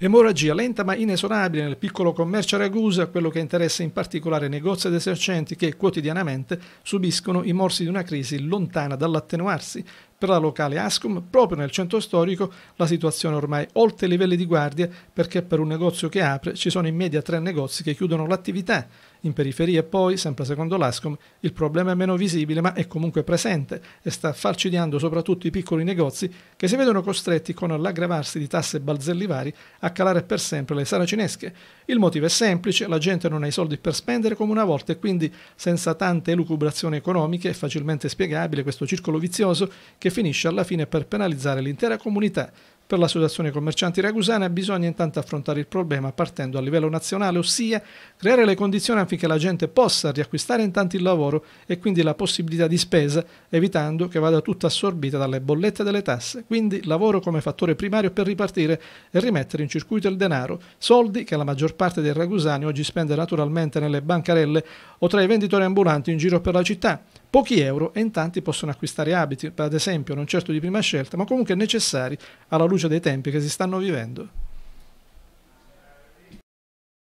Emorragia lenta ma inesorabile nel piccolo commercio a ragusa, quello che interessa in particolare negozi ed esercenti che quotidianamente subiscono i morsi di una crisi lontana dall'attenuarsi, per la locale Ascom, proprio nel centro storico, la situazione è ormai oltre i livelli di guardia perché per un negozio che apre ci sono in media tre negozi che chiudono l'attività. In periferia poi, sempre secondo l'Ascom, il problema è meno visibile ma è comunque presente e sta falcidiando soprattutto i piccoli negozi che si vedono costretti con l'aggravarsi di tasse balzellivari a calare per sempre le saracinesche. Il motivo è semplice, la gente non ha i soldi per spendere come una volta e quindi senza tante elucubrazioni economiche è facilmente spiegabile questo circolo vizioso che che finisce alla fine per penalizzare l'intera comunità per l'Associazione Commercianti Ragusana bisogna intanto affrontare il problema partendo a livello nazionale, ossia creare le condizioni affinché la gente possa riacquistare intanto il lavoro e quindi la possibilità di spesa, evitando che vada tutta assorbita dalle bollette delle tasse. Quindi lavoro come fattore primario per ripartire e rimettere in circuito il denaro, soldi che la maggior parte dei ragusani oggi spende naturalmente nelle bancarelle o tra i venditori ambulanti in giro per la città. Pochi euro e in tanti possono acquistare abiti, ad esempio, non certo di prima scelta, ma comunque necessari alla luce brucio dei tempi che si stanno vivendo.